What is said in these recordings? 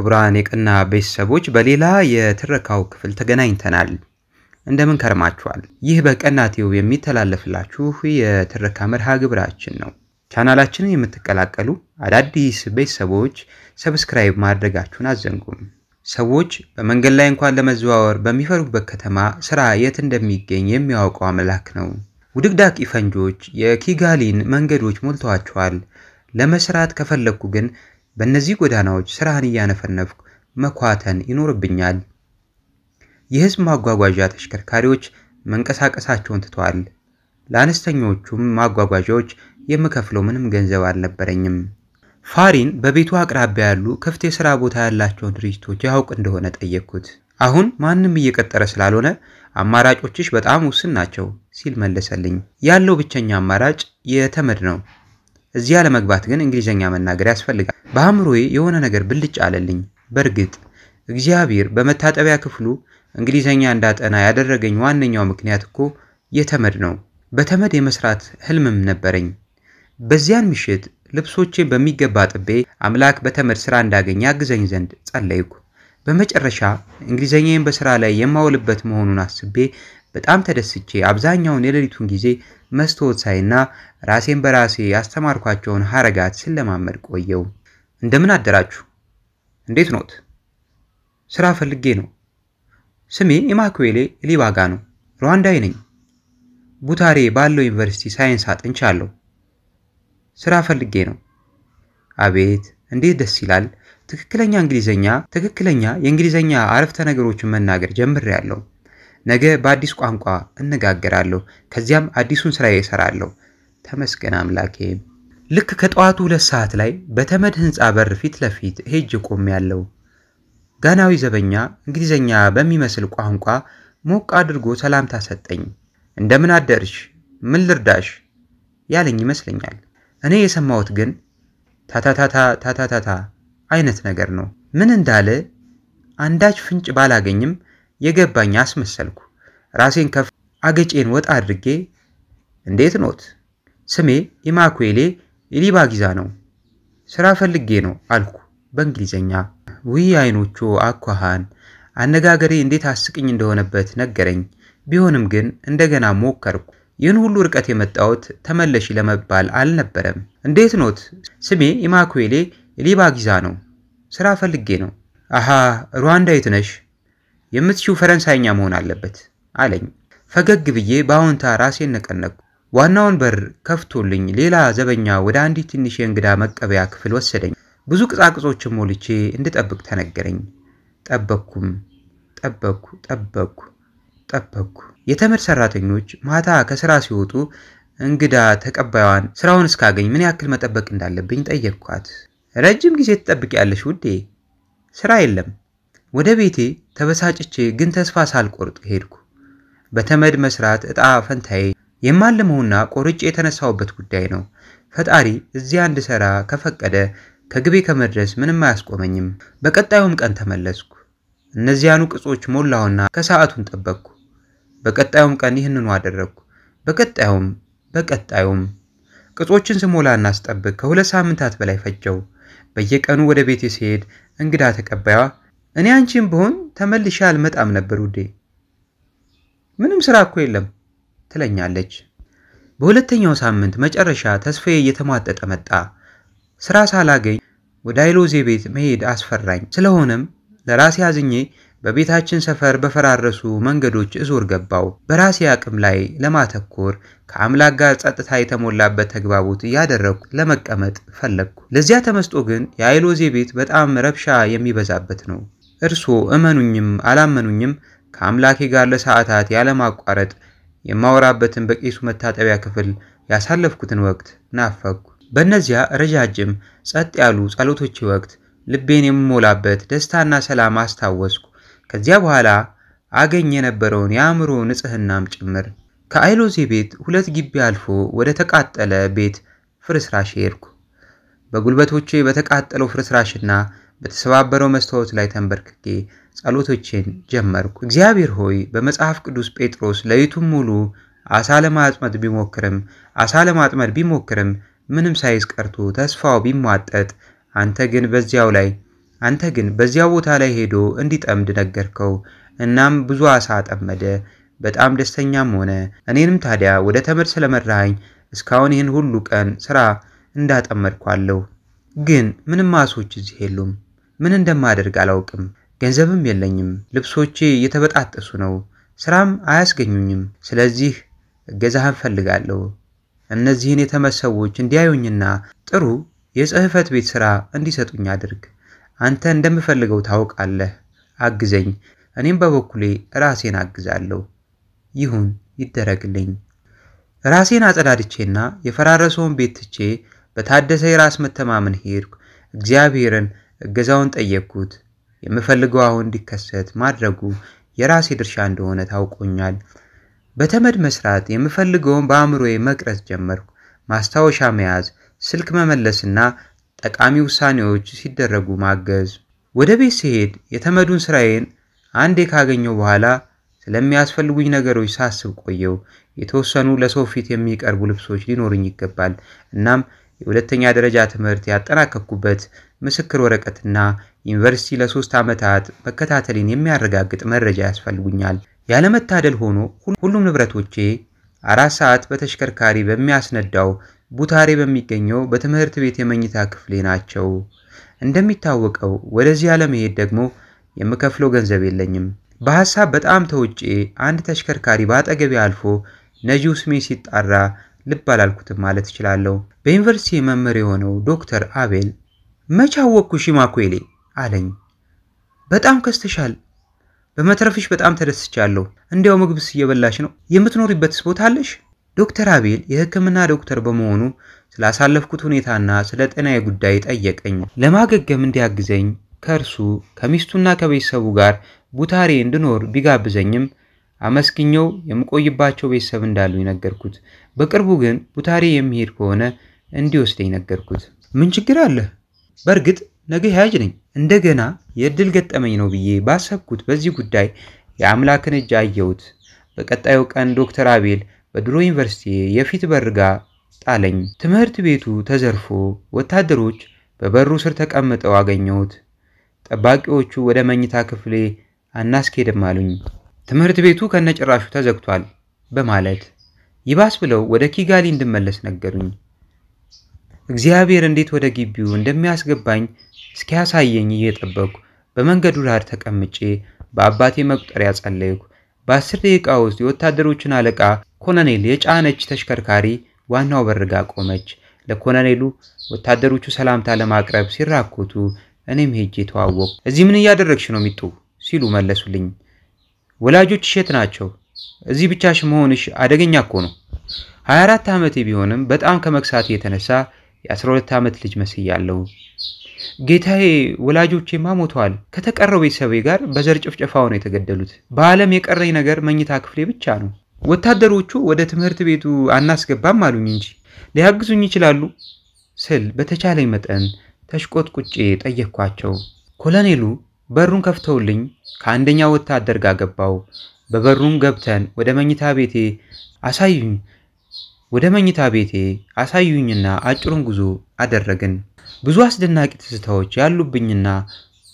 ክቡራን የቀና ቤተሰቦች በሌላ የትረካው ክፍል ተገናኝተናል። እንደምን ከርማችኋል? ይህ በቀና ቲዩብ የሚተላለፍላችሁ የትረካ መርሃ ግብራችን ነው። ቻናላችንን የምትቀላቀሉ አዳዲስ ቤተሰቦች ሰብስክራይብ ማድረጋችሁን አዘንጉም። ሰዎች በመንገድ ላይ እንኳን ለመዘዋወር በሚፈሩበት ከተማ ስራ የት እንደሚገኝ የሚያውቀው አምላክ ነው። ውድቅዳቂ ፈንጆች የኪጋሊን መንገዶች ሞልተዋቸዋል። ለመስራት ከፈለግኩ ግን በእነዚህ ጎዳናዎች ስራህን እያነፈነፍኩ መኳተን ይኖርብኛል። የህዝብ ማጓጓዣ ተሽከርካሪዎች መንቀሳቀሳቸውን ትተዋል። ለአነስተኞቹም ማጓጓዣዎች የምከፍለው ምንም ገንዘብ አልነበረኝም። ፋሪን በቤቱ አቅራቢያ ያሉ ክፍት የሥራ ቦታ ያላቸውን ድርጅቶች ያውቅ እንደሆነ ጠየቅኩት። አሁን ማንም እየቀጠረ ስላልሆነ አማራጮችሽ በጣም ውስን ናቸው ሲል መለሰልኝ። ያለው ብቸኛ አማራጭ የተመድ ነው። እዚያ ለመግባት ግን እንግሊዝኛ መናገር ያስፈልጋል። በአእምሮዬ የሆነ ነገር ብልጭ አለልኝ። በእርግጥ እግዚአብሔር በመታጠቢያ ክፍሉ እንግሊዝኛ እንዳጠና ያደረገኝ ዋነኛው ምክንያት እኮ የተመድ ነው። በተመድ የመስራት ህልምም ነበረኝ። በዚያን ምሽት ልብሶቼን በሚገባ ጥቤ አምላክ በተመድ ስራ እንዳገኝ ያግዘኝ ዘንድ ጸለይኩ። በመጨረሻ እንግሊዝኛዬን በስራ ላይ የማውልበት መሆኑን አስቤ በጣም ተደስቼ አብዛኛውን የሌሊቱን ጊዜ መስታወት ሳይና ራሴን በራሴ ያስተማርኳቸውን ሀረጋት ስለማመድ ቆየው። እንደምን አደራችሁ? እንዴት ኖት? ስራ ፈልጌ ነው። ስሜ ኢማኩዌሌ ሊባጋ ነው። ሩዋንዳዊ ነኝ። ቡታሬ ባለው ዩኒቨርሲቲ ሳይንስ አጥንቻለሁ። ስራ ፈልጌ ነው። አቤት እንዴት ደስ ይላል! ትክክለኛ እንግሊዘኛ ትክክለኛ የእንግሊዘኛ አረፍተ ነገሮችን መናገር ጀምሬያለሁ። ነገ በአዲስ ቋንቋ እነጋገራለሁ። ከዚያም አዲሱን ስራ እሰራለሁ። ተመስገን አምላኬ። ልክ ከጠዋቱ ሁለት ሰዓት ላይ በተመድ ህንፃ በር ፊት ለፊት ሄጅ ቆም ያለው ጋናዊ ዘበኛ እንግሊዝኛ በሚመስል ቋንቋ ሞቅ አድርጎ ሰላምታ ሰጠኝ። እንደምን አደርሽ፣ ምን ልርዳሽ ያለኝ ይመስለኛል። እኔ የሰማሁት ግን ታታታታ ታታታታ አይነት ነገር ነው። ምን እንዳለ አንዳች ፍንጭ ባላገኝም የገባኝ አስመሰልኩ። ራሴን ከፍ አገጬን ወጥ አድርጌ እንዴት ኖት? ስሜ ኢማኩዌሌ ኢሊባጊዛ ነው። ስራ ፈልጌ ነው አልኩ በእንግሊዘኛ። ውይ አይኖቹ አኳሃን አነጋገሬ እንዴት አስቅኝ እንደሆነበት ነገረኝ። ቢሆንም ግን እንደገና ሞከርኩ። ይህን ሁሉ ርቀት የመጣሁት ተመለሺ ለመባል አልነበረም። እንዴት ኖት? ስሜ ኢማኩዌሌ ጊዛ ነው። ስራ ፈልጌ ነው። አሃ ሩዋንዳዊት ነሽ? የምትችው ፈረንሳይኛ መሆን አለበት አለኝ። ፈገግ ብዬ በአዎንታ ራሴን ነቀነቅኩ። ዋናውን በር ከፍቶልኝ ሌላ ዘበኛ ወደ አንዲት ትንሽ የእንግዳ መቀበያ ክፍል ወሰደኝ። ብዙ ቅጻቅጾችን ሞልቼ እንድጠብቅ ተነገረኝ። ጠበቅኩም፣ ጠበቅኩ፣ ጠበቅኩ፣ ጠበቅኩ። የተመድ ሰራተኞች ማታ ከስራ ሲወጡ እንግዳ ተቀባዩዋን ስራውን እስካገኝ ምን ያክል መጠበቅ እንዳለብኝ ጠየቅኳት። ረጅም ጊዜ ያለሽ ውዴ፣ ስራ የለም ወደ ቤቴ ተበሳጭቼ ግን ተስፋ ሳልቆርጥ ሄድኩ። በተመድ መስራት እጣ ፈንታዬ የማልመውና ቆርጬ የተነሳውበት ጉዳይ ነው። ፈጣሪ እዚያ እንድሰራ ከፈቀደ ከግቤ ከመድረስ ምንም አያስቆመኝም። በቀጣዩም ቀን ተመለስኩ። እነዚያኑ ቅጾች ሞላውና ከሰዓቱን ጠበቅኩ። በቀጣዩም ቀን ይህንኑ አደረግኩ። በቀጣዩም በቀጣዩም ቅጾችን ስሞላና ስጠብቅ ከሁለት ሳምንታት በላይ ፈጀው። በየቀኑ ወደ ቤቴ ሲሄድ እንግዳ ተቀባይዋ እኔ አንቺም ብሆን ተመልሼ አልመጣም ነበር ውዴ። ምንም ስራ እኮ የለም ትለኛለች። በሁለተኛው ሳምንት መጨረሻ ተስፋዬ እየተሟጠጠ መጣ። ስራ ሳላገኝ ወደ አይሎዜ ቤት መሄድ አስፈራኝ። ስለሆነም ለራሴ አዝኜ በቤታችን ሰፈር በፈራረሱ መንገዶች እዞር ገባው። በራሴ አቅም ላይ ለማተኮር ከአምላክ ጋር ጸጥታ የተሞላበት ተግባቦት እያደረግኩ ለመቀመጥ ፈለግኩ። ለዚያ ተመስጦ ግን የአይሎዜ ቤት በጣም ረብሻ የሚበዛበት ነው። እርስዎ እመኑኝም አላመኑኝም ከአምላኬ ጋር ለሰዓታት ያለማቋረጥ የማወራበትን በቄሱ መታጠቢያ ክፍል ያሳለፍኩትን ወቅት ናፈቅኩ። በእነዚያ ረጃጅም ጸጥ ያሉ ጸሎቶች ወቅት ልቤን የምሞላበት ደስታና ሰላም አስታወስኩ። ከዚያ በኋላ አገኝ የነበረውን የአእምሮ ንጽህናም ጭምር። ከአይሎዜ ቤት ሁለት ግቢ አልፎ ወደ ተቃጠለ ቤት ፍርስራሽ ሄድኩ። በጉልበቶቼ በተቃጠለው ፍርስራሽና በተሰባበረው መስታወት ላይ ተንበርክኬ ጸሎቶቼን ጀመርኩ። እግዚአብሔር ሆይ በመጽሐፍ ቅዱስ ጴጥሮስ ለይቱም ሙሉ አሳ ለማጥመድ ቢሞክርም አሳ ለማጥመድ ቢሞክርም ምንም ሳይዝ ቀርቶ ተስፋው ቢሟጠጥ አንተ ግን በዚያው ላይ አንተ ግን በዚያው ቦታ ላይ ሄዶ እንዲጠምድ ነገርከው። እናም ብዙ አሳ አጠመደ። በጣም ደስተኛም ሆነ። እኔንም ታዲያ ወደ ተመድ ስለመራኸኝ እስካሁን ይህን ሁሉ ቀን ስራ እንዳጠመድኳለሁ፣ ግን ምንም አሶች እዚህ የሉም። ምን እንደማደርግ አላውቅም። ገንዘብም የለኝም። ልብሶቼ የተበጣጠሱ ነው። ስራም አያስገኙኝም። ስለዚህ እገዛህን ፈልጋለሁ። እነዚህን የተመሰዎች እንዲያዩኝና ጥሩ የጽህፈት ቤት ስራ እንዲሰጡኝ አድርግ። አንተ እንደምፈልገው ታውቃለህ። አግዘኝ። እኔም በበኩሌ ራሴን አግዛለሁ። ይሁን ይደረግልኝ። ራሴን አጸዳድቼና የፈራረሰውን ቤት ትቼ በታደሰ የራስ መተማመን ሄድኩ። እግዚአብሔርን እገዛውን ጠየቅኩት። የምፈልገው አሁን እንዲከሰት ማድረጉ የራሴ ድርሻ እንደሆነ ታውቆኛል። በተመድ መስራት የምፈልገውን በአእምሮዬ መቅረጽ ጀመርኩ። ማስታወሻ መያዝ፣ ስልክ መመለስና ጠቃሚ ውሳኔዎች ሲደረጉ ማገዝ። ወደ ቤት ስሄድ የተመዱን ስራዬን አንዴ ካገኘው በኋላ ስለሚያስፈልጉኝ ነገሮች ሳስብ ቆየው። የተወሰኑ ለሰው ፊት የሚቀርቡ ልብሶች ሊኖሩኝ ይገባል። እናም የሁለተኛ ደረጃ ትምህርት ያጠናቀቅኩበት ምስክር ወረቀትና ዩኒቨርሲቲ ለሶስት ዓመታት መከታተሌን የሚያረጋግጥ መረጃ ያስፈልጉኛል። ያለመታደል ሆኖ ሁሉም ንብረቶቼ አራት ሰዓት በተሽከርካሪ በሚያስነዳው ቡታሬ በሚገኘው በትምህርት ቤት የመኝታ ክፍሌ ናቸው። እንደሚታወቀው ወደዚህ ለመሄድ ደግሞ የምከፍለው ገንዘብ የለኝም። በሐሳብ በጣም ተውጬ አንድ ተሽከርካሪ በአጠገቤ አልፎ ነጂው ስሜ ሲጣራ ልብ አላልኩትም ማለት እችላለሁ። በዩኒቨርሲቲ መምህር የሆነው ዶክተር አቤል መቼ አወቅኩሽ ማኮሌ አለኝ። በጣም ከስተሻል። በመትረፍሽ በጣም ተደስቻለሁ። እንዲያው ምግብስ እየበላሽ ነው? የምትኖሪበትስ ቦታ አለሽ? ዶክተር አቤል የሕክምና ዶክተር በመሆኑ ስላሳለፍኩት ሁኔታና ስለ ጤናዬ ጉዳይ ጠየቀኝ። ለማገገም እንዲያግዘኝ ከእርሱ ከሚስቱና ከቤተሰቡ ጋር ቡታሬ እንድኖር ቢጋብዘኝም አመስግኘው የምቆይባቸው ቤተሰብ እንዳሉ ነገርኩት። በቅርቡ ግን ቡታሬ የሚሄድ ከሆነ እንዲወስደኝ ነገርኩት። ምን ችግር አለ? በእርግጥ ነገ ያጅ ነኝ። እንደገና የእድል ገጠመኝ ነው ብዬ ባሰብኩት በዚህ ጉዳይ የአምላክን እጅ አየሁት። በቀጣዩ ቀን ዶክተር አቤል በድሮ ዩኒቨርሲቲ የፊት በር ጋር ጣለኝ። ትምህርት ቤቱ ተዘርፎ ወታደሮች በበሩ ስር ተቀምጠው አገኘሁት። ጠባቂዎቹ ወደ መኝታ ክፍሌ አናስኬድም አሉኝ። ትምህርት ቤቱ ከነጭራሹ ተዘግቷል በማለት ይባስ ብለው ወደ ኪጋሊ እንድመለስ ነገሩኝ። እግዚአብሔር እንዴት ወደ ግቢው እንደሚያስገባኝ እስኪያሳየኝ እየጠበቅኩ በመንገዱ ዳር ተቀምጬ በአባቴ መቁጠሪያ ጸለይኩ። በአስር ደቂቃ ውስጥ የወታደሮችን አለቃ ኮሎኔል የጫነች ተሽከርካሪ ዋናው በርጋ ቆመች። ለኮሎኔሉ ወታደሮቹ ሰላምታ ለማቅረብ ሲራኮቱ እኔም ሄጄ ተዋወቅኩ። እዚህ ምን እያደረግሽ ነው ሚጡ ሲሉ መለሱልኝ። ወላጆች ሼት ናቸው። እዚህ ብቻሽ መሆንሽ አደገኛ እኮ ነው። 24 ዓመቴ ቢሆንም በጣም ከመክሳቴ የተነሳ የ12 ዓመት ልጅ መስያለሁ። ጌታዬ ወላጆቼ ማሞተዋል። ከተቀረው ቤተሰቤ ጋር በዘር ጭፍጨፋው ነው የተገደሉት። በዓለም የቀረኝ ነገር መኝታ ክፍሌ ብቻ ነው። ወታደሮቹ ወደ ትምህርት ቤቱ አናስገባም አሉኝ እንጂ ሊያግዙኝ ይችላሉ ስል በተቻለኝ መጠን ተሽቆጥቁጬ ጠየቅኳቸው። ኮሎኔሉ በሩን ከፍተውልኝ ከአንደኛው ወታደር ጋር ገባው። በበሩም ገብተን ወደ መኝታ ቤቴ አሳዩኝ። ወደ መኝታ ቤቴ አሳዩኝና አጭሩን ጉዞ አደረግን። ብዙ አስደናቂ ትዝታዎች ያሉብኝና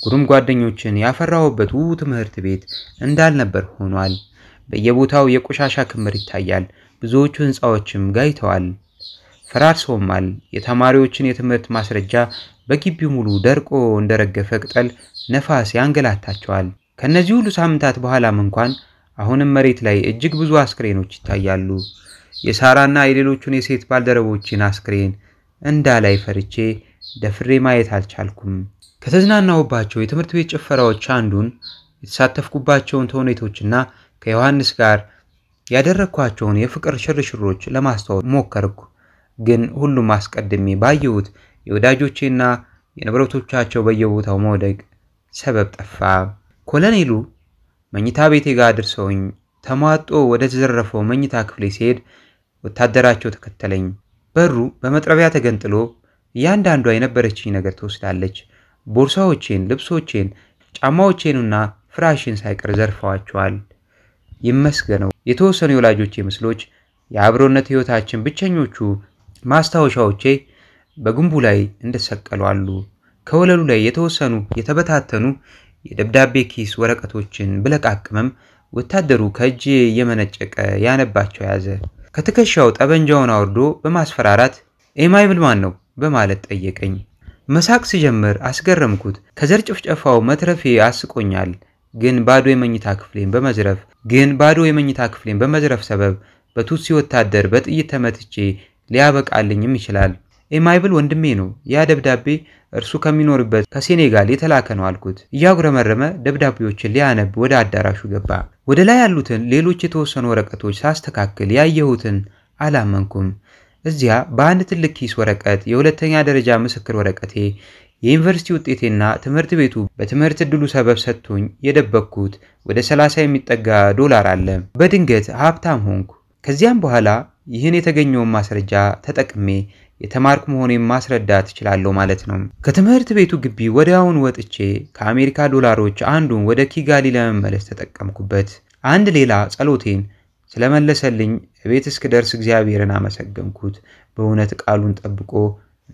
ጉሩም ጓደኞችን ያፈራሁበት ውብ ትምህርት ቤት እንዳልነበር ሆኗል። በየቦታው የቆሻሻ ክምር ይታያል። ብዙዎቹ ህንፃዎችም ጋይተዋል፣ ፈራርሰውማል። የተማሪዎችን የትምህርት ማስረጃ በግቢው ሙሉ ደርቆ እንደረገፈ ቅጠል ነፋስ ያንገላታቸዋል። ከነዚህ ሁሉ ሳምንታት በኋላም እንኳን አሁንም መሬት ላይ እጅግ ብዙ አስክሬኖች ይታያሉ። የሳራና የሌሎቹን የሴት ባልደረቦችን አስክሬን እንዳላይ ፈርቼ ደፍሬ ማየት አልቻልኩም። ከተዝናናሁባቸው የትምህርት ቤት ጭፈራዎች አንዱን የተሳተፍኩባቸውን ተውኔቶችና ከዮሐንስ ጋር ያደረግኳቸውን የፍቅር ሽርሽሮች ለማስተዋወቅ ሞከርኩ። ግን ሁሉም አስቀድሜ ባየሁት የወዳጆቼና የንብረቶቻቸው በየቦታው መውደቅ ሰበብ ጠፋ። ኮሎኔሉ መኝታ ቤቴ ጋር አድርሰውኝ ተሟጦ ወደ ተዘረፈው መኝታ ክፍሌ ሲሄድ ወታደራቸው ተከተለኝ። በሩ በመጥረቢያ ተገንጥሎ እያንዳንዷ የነበረችኝ ነገር ትወስዳለች። ቦርሳዎቼን፣ ልብሶቼን፣ ጫማዎቼንና ፍራሽን ሳይቀር ዘርፈዋቸዋል። ይመስገነው የተወሰኑ የወላጆቼ ምስሎች የአብሮነት ህይወታችን ብቸኞቹ ማስታወሻዎቼ በግንቡ ላይ እንደሰቀሉ አሉ። ከወለሉ ላይ የተወሰኑ የተበታተኑ የደብዳቤ ኪስ ወረቀቶችን ብለቃቅምም ወታደሩ ከእጅ እየመነጨቀ ያነባቸው ያዘ። ከትከሻው ጠበንጃውን አውርዶ በማስፈራራት ኤማይ ብልማን ነው በማለት ጠየቀኝ። መሳቅ ስጀምር አስገረምኩት። ከዘር ጭፍጨፋው መትረፌ አስቆኛል። ግን ባዶ የመኝታ ክፍሌን በመዝረፍ ግን ባዶ የመኝታ ክፍሌን በመዝረፍ ሰበብ በቱሲ ወታደር በጥይት ተመትቼ ሊያበቃልኝም ይችላል። ኤማይብል ወንድሜ ነው። ያ ደብዳቤ እርሱ ከሚኖርበት ከሴኔጋል የተላከ ነው አልኩት። እያጉረመረመ ደብዳቤዎችን ሊያነብ ወደ አዳራሹ ገባ። ወደ ላይ ያሉትን ሌሎች የተወሰኑ ወረቀቶች ሳስተካክል ያየሁትን አላመንኩም። እዚያ በአንድ ትልቅ ኪስ ወረቀት የሁለተኛ ደረጃ ምስክር ወረቀቴ፣ የዩኒቨርሲቲ ውጤቴና ትምህርት ቤቱ በትምህርት ዕድሉ ሰበብ ሰጥቶኝ የደበቅኩት ወደ 30 የሚጠጋ ዶላር አለ። በድንገት ሀብታም ሆንኩ። ከዚያም በኋላ ይህን የተገኘውን ማስረጃ ተጠቅሜ የተማርኩ መሆኔ ማስረዳት እችላለሁ ማለት ነው። ከትምህርት ቤቱ ግቢ ወዲያውን ወጥቼ ከአሜሪካ ዶላሮች አንዱን ወደ ኪጋሊ ለመመለስ ተጠቀምኩበት። አንድ ሌላ ጸሎቴን ስለመለሰልኝ ቤት እስክደርስ እግዚአብሔርን አመሰገንኩት። በእውነት ቃሉን ጠብቆ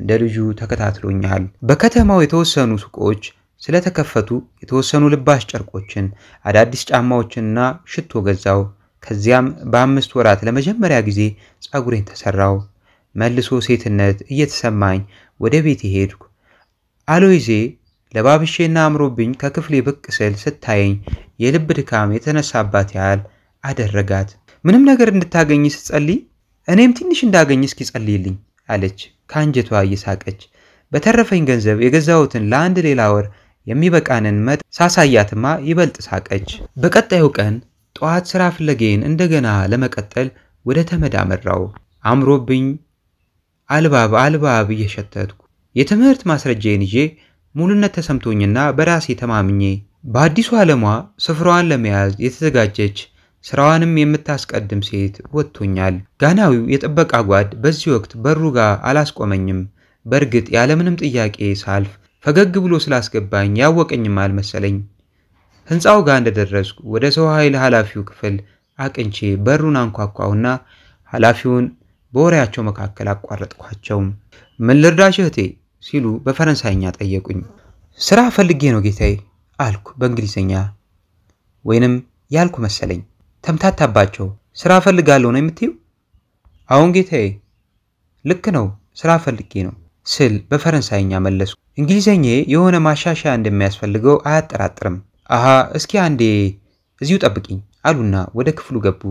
እንደ ልጁ ተከታትሎኛል። በከተማው የተወሰኑ ሱቆች ስለተከፈቱ የተወሰኑ ልባሽ ጨርቆችን፣ አዳዲስ ጫማዎችንና ሽቶ ገዛው። ከዚያም በአምስት ወራት ለመጀመሪያ ጊዜ ጸጉሬን ተሰራው። መልሶ ሴትነት እየተሰማኝ ወደ ቤቴ ሄድኩ። አሎይዜ ለባብሼና አምሮብኝ ከክፍሌ ብቅ ስል ስታየኝ የልብ ድካም የተነሳባት ያህል አደረጋት። ምንም ነገር እንድታገኝ ስጸልይ እኔም ትንሽ እንዳገኝ እስኪ ጸልይልኝ አለች ከአንጀቷ እየሳቀች። በተረፈኝ ገንዘብ የገዛሁትን ለአንድ ሌላ ወር የሚበቃንን መጥ ሳሳያትማ ይበልጥ ሳቀች። በቀጣዩ ቀን ጠዋት ስራ ፍለጌን እንደገና ለመቀጠል ወደ ተመድ አመራው። አምሮብኝ አልባብ አልባብ እየሸተትኩ የትምህርት ማስረጃዬን ይዤ ሙሉነት ተሰምቶኝና በራሴ ተማምኜ በአዲሱ ዓለሟ ስፍራዋን ለመያዝ የተዘጋጀች ስራዋንም የምታስቀድም ሴት ወጥቶኛል። ጋናዊው የጥበቃ ጓድ በዚህ ወቅት በሩ ጋር አላስቆመኝም። በእርግጥ ያለምንም ጥያቄ ሳልፍ ፈገግ ብሎ ስላስገባኝ ያወቀኝም አልመሰለኝ። ህንፃው ጋር እንደደረስኩ ወደ ሰው ኃይል ኃላፊው ክፍል አቅንቼ በሩን አንኳኳውና ኃላፊውን በወሬያቸው መካከል አቋረጥኳቸው። ምን ልርዳሽ እህቴ ሲሉ በፈረንሳይኛ ጠየቁኝ። ስራ ፈልጌ ነው ጌታዬ አልኩ በእንግሊዝኛ ወይንም ያልኩ መሰለኝ። ተምታታባቸው። ስራ ፈልጋለሁ ነው የምትይው? አሁን ጌታዬ፣ ልክ ነው ስራ ፈልጌ ነው ስል በፈረንሳይኛ መለሱ። እንግሊዘኛዬ የሆነ ማሻሻያ እንደሚያስፈልገው አያጠራጥርም። አሃ እስኪ አንዴ እዚሁ ጠብቂኝ አሉና ወደ ክፍሉ ገቡ።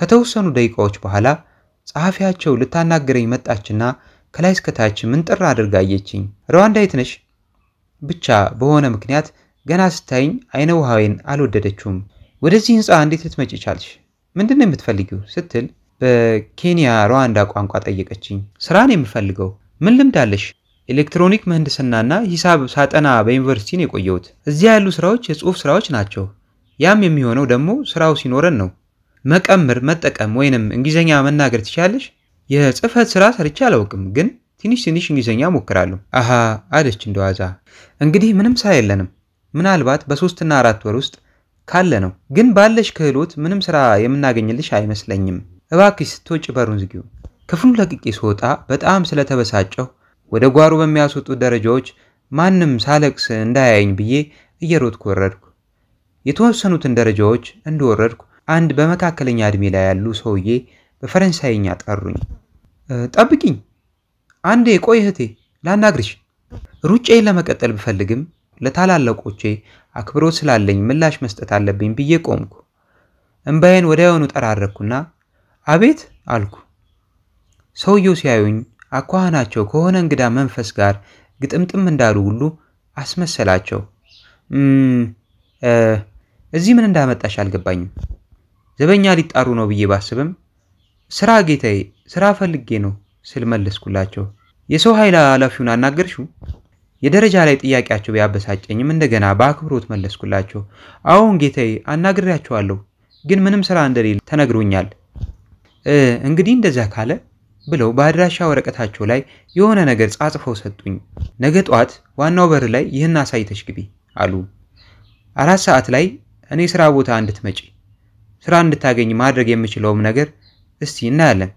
ከተወሰኑ ደቂቃዎች በኋላ ጸሐፊያቸው ልታናገረኝ መጣችና ከላይ እስከታች ምንጥር አድርጋ አየችኝ። ሩዋንዳዊት ነሽ? ብቻ በሆነ ምክንያት ገና ስታይኝ አይነ ውሃዌን አልወደደችውም። ወደዚህ ህንፃ እንዴት ልትመጪ ቻልሽ? ምንድን ነው የምትፈልጊው? ስትል በኬንያ ሩዋንዳ ቋንቋ ጠየቀችኝ። ስራ ነው የምፈልገው። ምን ልምድ አለሽ? ኤሌክትሮኒክ ምህንድስናና ሂሳብ ሳጠና በዩኒቨርሲቲ ነው የቆየሁት። እዚያ ያሉ ስራዎች የጽሁፍ ስራዎች ናቸው። ያም የሚሆነው ደግሞ ስራው ሲኖረን ነው። መቀመር፣ መጠቀም ወይንም እንግሊዝኛ መናገር ትችላለሽ? የጽህፈት ስራ ሰርቼ አላውቅም፣ ግን ትንሽ ትንሽ እንግሊዝኛ ሞክራለሁ። አሀ አለች እንደዋዛ። እንግዲህ ምንም ስራ የለንም ምናልባት በሶስትና አራት ወር ውስጥ ካለ ነው። ግን ባለሽ ክህሎት ምንም ስራ የምናገኝልሽ አይመስለኝም። እባክሽ ስትወጪ በሩን ዝጊው። ክፍሉን ለቅቄ ስወጣ በጣም ስለተበሳጨሁ ወደ ጓሮ በሚያስወጡ ደረጃዎች ማንም ሳለቅስ እንዳያየኝ ብዬ እየሮጥኩ ወረድኩ። የተወሰኑትን ደረጃዎች እንደወረድኩ አንድ በመካከለኛ እድሜ ላይ ያሉ ሰውዬ በፈረንሳይኛ ጠሩኝ። ጠብቂኝ፣ አንዴ ቆይ እህቴ ላናግርሽ። ሩጬን ለመቀጠል ብፈልግም ለታላላቆቼ አክብሮት ስላለኝ ምላሽ መስጠት አለብኝ ብዬ ቆምኩ። እምባዬን ወዲያውኑ ጠራረኩና አቤት አልኩ። ሰውየው ሲያዩኝ አኳኋናቸው ከሆነ እንግዳ መንፈስ ጋር ግጥምጥም እንዳሉ ሁሉ አስመሰላቸው። እዚህ ምን እንዳመጣሽ አልገባኝም። ዘበኛ ሊጣሩ ነው ብዬ ባስብም ስራ ጌታዬ፣ ስራ ፈልጌ ነው ስል መለስኩላቸው። የሰው ኃይል ኃላፊውን አናገርሽው? የደረጃ ላይ ጥያቄያቸው ቢያበሳጨኝም እንደገና በአክብሮት መለስኩላቸው። አሁን ጌታዬ፣ አናግሬያቸዋለሁ፣ ግን ምንም ስራ እንደሌለ ተነግሮኛል። እንግዲህ እንደዚያ ካለ ብለው በአድራሻ ወረቀታቸው ላይ የሆነ ነገር ጻጽፈው ሰጡኝ። ነገ ጠዋት ዋናው በር ላይ ይህን አሳይተሽ ግቢ አሉ። አራት ሰዓት ላይ እኔ ስራ ቦታ እንድትመጪ ስራ እንድታገኝ ማድረግ የምችለውም ነገር እስቲ እናያለን።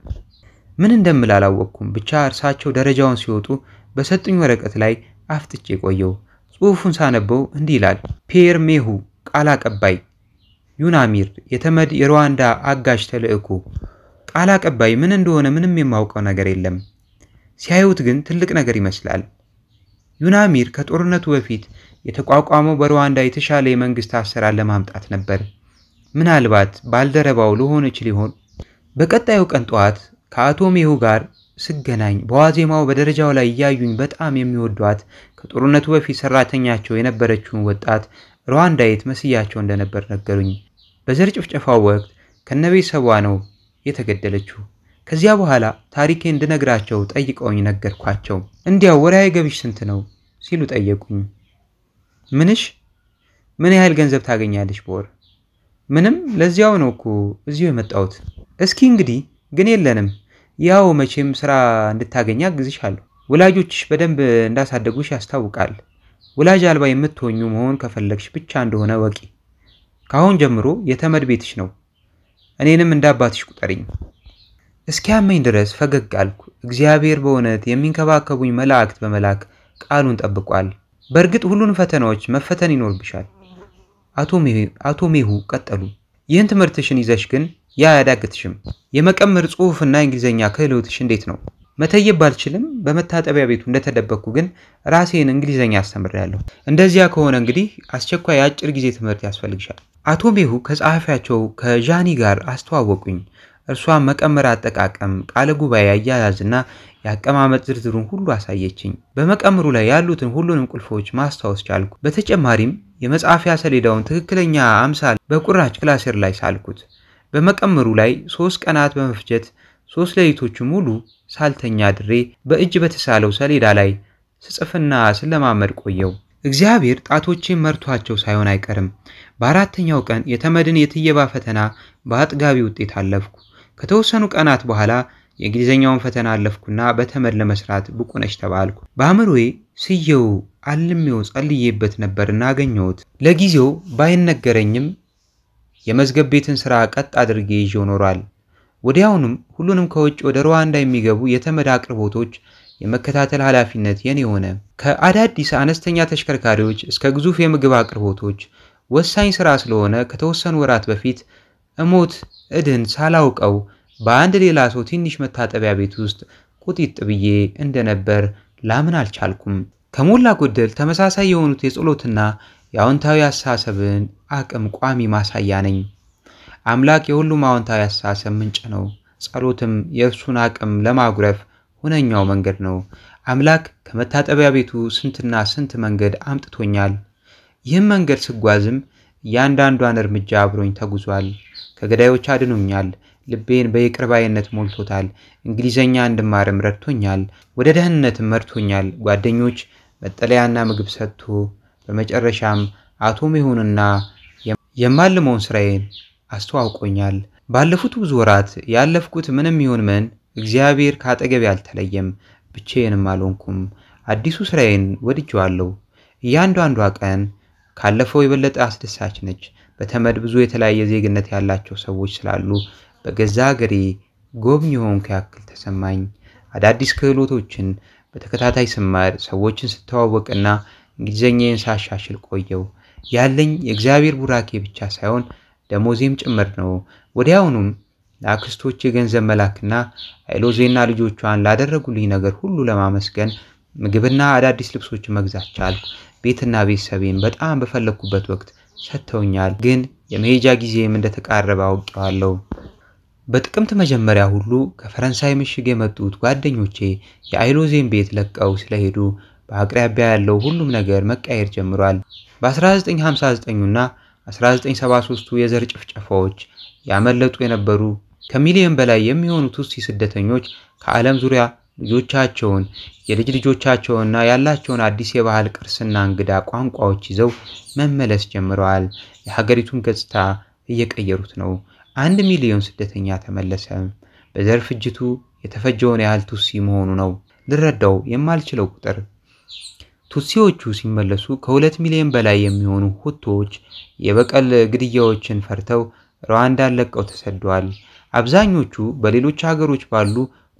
ምን እንደምል አላወቅኩም። ብቻ እርሳቸው ደረጃውን ሲወጡ በሰጡኝ ወረቀት ላይ አፍጥጬ ቆየው። ጽሑፉን ሳነበው እንዲህ ይላል። ፒየር ሜሁ ቃል አቀባይ ዩናሚር የተመድ የሩዋንዳ አጋዥ ተልእኮ። ቃል አቀባይ ምን እንደሆነ ምንም የማውቀው ነገር የለም። ሲያዩት ግን ትልቅ ነገር ይመስላል። ዩናሚር ከጦርነቱ በፊት የተቋቋመው በሩዋንዳ የተሻለ የመንግስት አሰራር ለማምጣት ነበር። ምናልባት ባልደረባው ለሆነች ሊሆን በቀጣዩ ቀን ጠዋት ሜሁ ጋር ስገናኝ በዋዜማው በደረጃው ላይ እያዩኝ በጣም የሚወዷት ከጦርነቱ በፊት ሰራተኛቸው የነበረችውን ወጣት ሩዋንዳዊት መስያቸው እንደነበር ነገሩኝ። በዘር ጭፍጨፋው ወቅት ከነቤተሰቧ ነው የተገደለችው። ከዚያ በኋላ ታሪኬ እንድነግራቸው ጠይቀውኝ ነገርኳቸው። እንዲያው ወርሃዊ ገቢሽ ስንት ነው ሲሉ ጠየቁኝ። ምንሽ? ምን ያህል ገንዘብ ታገኛለች በወር? ምንም ለዚያው ነው እኮ እዚሁ የመጣሁት። እስኪ እንግዲህ ግን የለንም። ያው መቼም ስራ እንድታገኝ አግዝሻለሁ። ወላጆችሽ በደንብ እንዳሳደጉሽ ያስታውቃል። ወላጅ አልባ የምትሆኙ መሆን ከፈለግሽ ብቻ እንደሆነ ወቂ። ካሁን ጀምሮ የተመድ ቤትሽ ነው። እኔንም እንደ አባትሽ እስኪ እስኪያመኝ ድረስ ፈገግ አልኩ። እግዚአብሔር በእውነት የሚንከባከቡኝ መላእክት በመላክ ቃሉን ጠብቋል። በእርግጥ ሁሉን ፈተናዎች መፈተን ይኖርብሻል። አቶ ሜሁ ቀጠሉ። ይህን ትምህርትሽን ይዘሽ ግን ያ አያዳግትሽም። የመቀመር ጽሑፍና እንግሊዝኛ ክህሎትሽ እንዴት ነው? መተየብ ባልችልም በመታጠቢያ ቤቱ እንደተደበቅኩ ግን ራሴን እንግሊዝኛ አስተምሬያለሁ። እንደዚያ ከሆነ እንግዲህ አስቸኳይ የአጭር ጊዜ ትምህርት ያስፈልግሻል። አቶ ሜሁ ከጸሐፊያቸው ከዣኒ ጋር አስተዋወቁኝ። እርሷ መቀመር አጠቃቀም፣ ቃለ ጉባኤ አያያዝና የአቀማመጥ ዝርዝሩን ሁሉ አሳየችኝ። በመቀመሩ ላይ ያሉትን ሁሉንም ቁልፎች ማስታወስ ቻልኩ። በተጨማሪም የመጻፊያ ሰሌዳውን ትክክለኛ አምሳል በቁራጭ ክላሴር ላይ ሳልኩት። በመቀመሩ ላይ ሶስት ቀናት በመፍጀት ሶስት ሌሊቶች ሙሉ ሳልተኛ ድሬ በእጅ በተሳለው ሰሌዳ ላይ ስጽፍና ስለማመድ ቆየው። እግዚአብሔር ጣቶቼን መርቷቸው ሳይሆን አይቀርም። በአራተኛው ቀን የተመድን የትየባ ፈተና በአጥጋቢ ውጤት አለፍኩ። ከተወሰኑ ቀናት በኋላ የእንግሊዝኛውን ፈተና አለፍኩና በተመድ ለመስራት ብቁ ነች ተባልኩ። በአእምሮዬ ስየው አልሜው ጸልዬበት ነበርና አገኘሁት። ለጊዜው ባይነገረኝም የመዝገብ ቤትን ስራ ቀጥ አድርጌ ይዤው ኖሯል። ወዲያውኑም ሁሉንም ከውጭ ወደ ሩዋንዳ የሚገቡ የተመድ አቅርቦቶች የመከታተል ኃላፊነት የኔ ሆነ። ከአዳዲስ አነስተኛ ተሽከርካሪዎች እስከ ግዙፍ የምግብ አቅርቦቶች ወሳኝ ስራ ስለሆነ ከተወሰኑ ወራት በፊት እሞት እድን ሳላውቀው በአንድ ሌላ ሰው ትንሽ መታጠቢያ ቤት ውስጥ ቁጢጥ ብዬ እንደነበር ላምን አልቻልኩም። ከሞላ ጎደል ተመሳሳይ የሆኑት የጸሎትና የአዎንታዊ አስተሳሰብን አቅም ቋሚ ማሳያ ነኝ። አምላክ የሁሉም አዎንታዊ አስተሳሰብ ምንጭ ነው። ጸሎትም የእርሱን አቅም ለማጉረፍ ሁነኛው መንገድ ነው። አምላክ ከመታጠቢያ ቤቱ ስንትና ስንት መንገድ አምጥቶኛል። ይህም መንገድ ስጓዝም እያንዳንዷን እርምጃ አብሮኝ ተጉዟል። ከገዳዮች አድኖኛል። ልቤን በይቅር ሞልቶታል። እንግሊዘኛ እንድማርም ረድቶኛል። ወደ ደህንነትም መርቶኛል። ጓደኞች መጠለያና ምግብ ሰጥቶ በመጨረሻም አቶ ሜሆንና የማልመውን ስራዬን አስተዋውቆኛል። ባለፉት ብዙ ወራት ያለፍኩት ምንም ይሁን ምን እግዚአብሔር ከአጠገብ አልተለየም። ብቻዬንም አልሆንኩም። አዲሱ ስራዬን ወድጀዋለሁ። እያንዳንዷ ቀን ካለፈው የበለጠ አስደሳች ነች። በተመድ ብዙ የተለያየ ዜግነት ያላቸው ሰዎች ስላሉ በገዛ ሀገሬ ጎብኝ የሆንኩ ያክል ተሰማኝ። አዳዲስ ክህሎቶችን በተከታታይ ስማር፣ ሰዎችን ስተዋወቅና እንግሊዝኛዬን ሳሻሽል ቆየው። ያለኝ የእግዚአብሔር ቡራኬ ብቻ ሳይሆን ደሞዜም ጭምር ነው። ወዲያውኑም ለአክስቶች የገንዘብ መላክና አይሎዜና ልጆቿን ላደረጉልኝ ነገር ሁሉ ለማመስገን ምግብና አዳዲስ ልብሶች መግዛት ቻልኩ። ቤትና ቤተሰቤን በጣም በፈለግኩበት ወቅት ሰጥተውኛል። ግን የመሄጃ ጊዜም እንደተቃረበ አውቄዋለሁ። በጥቅምት መጀመሪያ ሁሉ ከፈረንሳይ ምሽግ የመጡት ጓደኞቼ የአይሎዜን ቤት ለቀው ስለሄዱ በአቅራቢያ ያለው ሁሉም ነገር መቃየር ጀምሯል። በ1959ና 1973ቱ የዘር ጭፍጨፋዎች ያመለጡ የነበሩ ከሚሊዮን በላይ የሚሆኑ ቱሲ ስደተኞች ከዓለም ዙሪያ ልጆቻቸውን የልጅ ልጆቻቸውንና ያላቸውን አዲስ የባህል ቅርስና እንግዳ ቋንቋዎች ይዘው መመለስ ጀምረዋል። የሀገሪቱን ገጽታ እየቀየሩት ነው። አንድ ሚሊዮን ስደተኛ ተመለሰ። በዘር ፍጅቱ የተፈጀውን ያህል ቱሲ መሆኑ ነው ልረዳው የማልችለው ቁጥር። ቱሲዎቹ ሲመለሱ ከሁለት ሚሊዮን በላይ የሚሆኑ ሁቶዎች የበቀል ግድያዎችን ፈርተው ሩዋንዳን ለቀው ተሰደዋል። አብዛኞቹ በሌሎች ሀገሮች ባሉ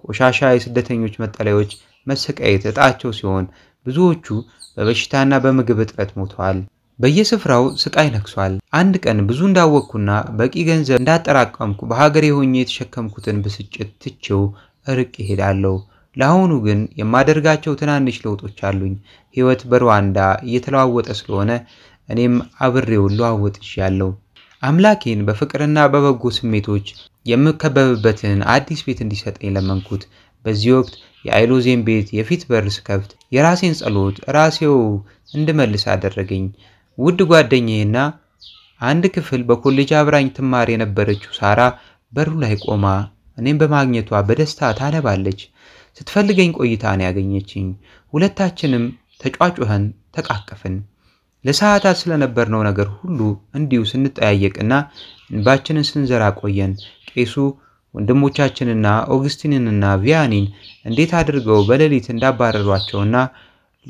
ቆሻሻ የስደተኞች መጠለያዎች መሰቃየት እጣቸው ሲሆን ብዙዎቹ በበሽታና በምግብ እጥረት ሞተዋል። በየስፍራው ስቃይ ነግሷል። አንድ ቀን ብዙ እንዳወቅኩና በቂ ገንዘብ እንዳጠራቀምኩ በሀገሬ ሆኜ የተሸከምኩትን ብስጭት ትቼው እርቅ ይሄዳለሁ። ለአሁኑ ግን የማደርጋቸው ትናንሽ ለውጦች አሉኝ። ህይወት በሩዋንዳ እየተለዋወጠ ስለሆነ እኔም አብሬው ለዋወጥ ያለው አምላኬን በፍቅርና በበጎ ስሜቶች የምከበብበትን አዲስ ቤት እንዲሰጠኝ ለመንኩት። በዚህ ወቅት የአይሎዜን ቤት የፊት በር ስከፍት የራሴን ጸሎት ራሴው እንድመልስ አደረገኝ። ውድ ጓደኛዬና አንድ ክፍል በኮሌጅ አብራኝ ትማር የነበረችው ሳራ በሩ ላይ ቆማ እኔም በማግኘቷ በደስታ ታነባለች። ስትፈልገኝ ቆይታ ነው ያገኘችኝ። ሁለታችንም ተጫጩኸን ተቃቀፍን። ለሰዓታት ስለነበርነው ነገር ሁሉ እንዲሁ ስንጠያየቅና እንባችንን ስንዘራ ቆየን። ቄሱ ወንድሞቻችንና ኦግስቲንንና ቪያኒን እንዴት አድርገው በሌሊት እንዳባረሯቸውና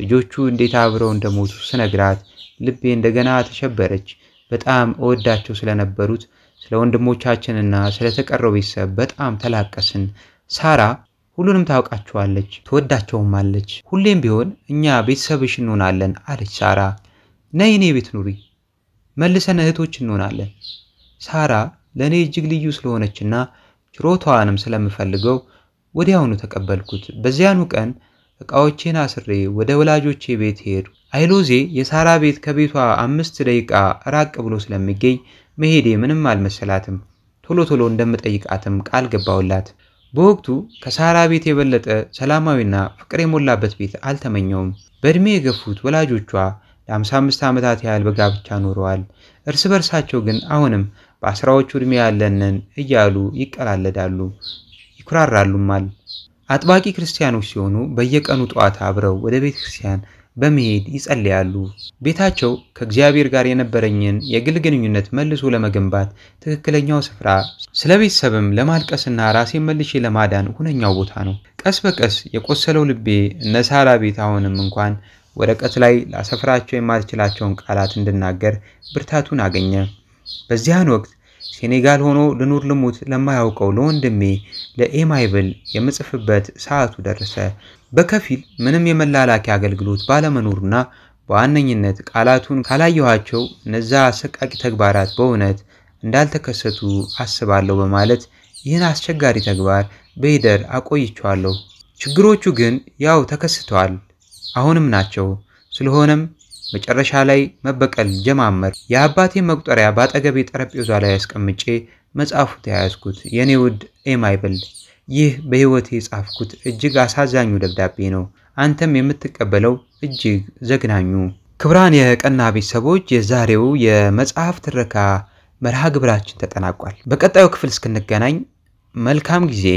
ልጆቹ እንዴት አብረው እንደሞቱ ስነግራት ልቤ እንደገና ተሸበረች። በጣም እወዳቸው ስለነበሩት ስለ ወንድሞቻችንና ስለ ተቀረው ቤተሰብ በጣም ተላቀስን። ሳራ ሁሉንም ታውቃቸዋለች፣ ትወዳቸውም አለች። ሁሌም ቢሆን እኛ ቤተሰብሽ እንሆናለን አለች ሳራ። ነይ እኔ ቤት ኑሪ፣ መልሰን እህቶች እንሆናለን። ሳራ ለእኔ እጅግ ልዩ ስለሆነችና ችሮታዋንም ስለምፈልገው ወዲያውኑ ተቀበልኩት። በዚያኑ ቀን እቃዎቼን አስሬ ወደ ወላጆቼ ቤት ሄድ አይሎዜ የሳራ ቤት ከቤቷ አምስት ደቂቃ ራቅ ብሎ ስለሚገኝ መሄዴ ምንም አልመሰላትም። ቶሎ ቶሎ እንደምጠይቃትም ቃል ገባውላት። በወቅቱ ከሳራ ቤት የበለጠ ሰላማዊና ፍቅር የሞላበት ቤት አልተመኘውም። በዕድሜ የገፉት ወላጆቿ ለ55 ዓመታት ያህል በጋብቻ ኖረዋል። እርስ በርሳቸው ግን አሁንም በአስራዎቹ ዕድሜ ያለንን እያሉ ይቀላለዳሉ፣ ይኩራራሉማል። አጥባቂ ክርስቲያኖች ሲሆኑ በየቀኑ ጠዋት አብረው ወደ ቤተ ክርስቲያን በመሄድ ይጸልያሉ። ቤታቸው ከእግዚአብሔር ጋር የነበረኝን የግል ግንኙነት መልሶ ለመገንባት ትክክለኛው ስፍራ፣ ስለ ቤተሰብም ለማልቀስና ራሴን መልሼ ለማዳን ሁነኛው ቦታ ነው። ቀስ በቀስ የቆሰለው ልቤ እነ ሳራ ቤት አሁንም እንኳን ወረቀት ላይ ላሰፍራቸው የማልችላቸውን ቃላት እንድናገር ብርታቱን አገኘ። በዚያን ወቅት ሴኔጋል ሆኖ ልኑር ልሙት ለማያውቀው ለወንድሜ ለኤማይብል የምጽፍበት ሰዓቱ ደረሰ። በከፊል ምንም የመላላኪያ አገልግሎት ባለመኖሩና በዋነኝነት ቃላቱን ካላየኋቸው እነዛ አሰቃቂ ተግባራት በእውነት እንዳልተከሰቱ አስባለሁ በማለት ይህን አስቸጋሪ ተግባር በሂደር አቆይቸዋለሁ። ችግሮቹ ግን ያው ተከስተዋል፣ አሁንም ናቸው። ስለሆነም መጨረሻ ላይ መበቀል ጀማመር። የአባቴ መቁጠሪያ በአጠገቤ ጠረጴዛ ላይ ያስቀምጬ መጽሐፉ ተያያዝኩት። የኔ ውድ ኤማይብል፣ ይህ በሕይወቴ የጻፍኩት እጅግ አሳዛኙ ደብዳቤ ነው። አንተም የምትቀበለው እጅግ ዘግናኙ። ክብራን የቀና ቤተሰቦች የዛሬው የመጽሐፍ ትረካ መርሃ ግብራችን ተጠናቋል። በቀጣዩ ክፍል እስክንገናኝ መልካም ጊዜ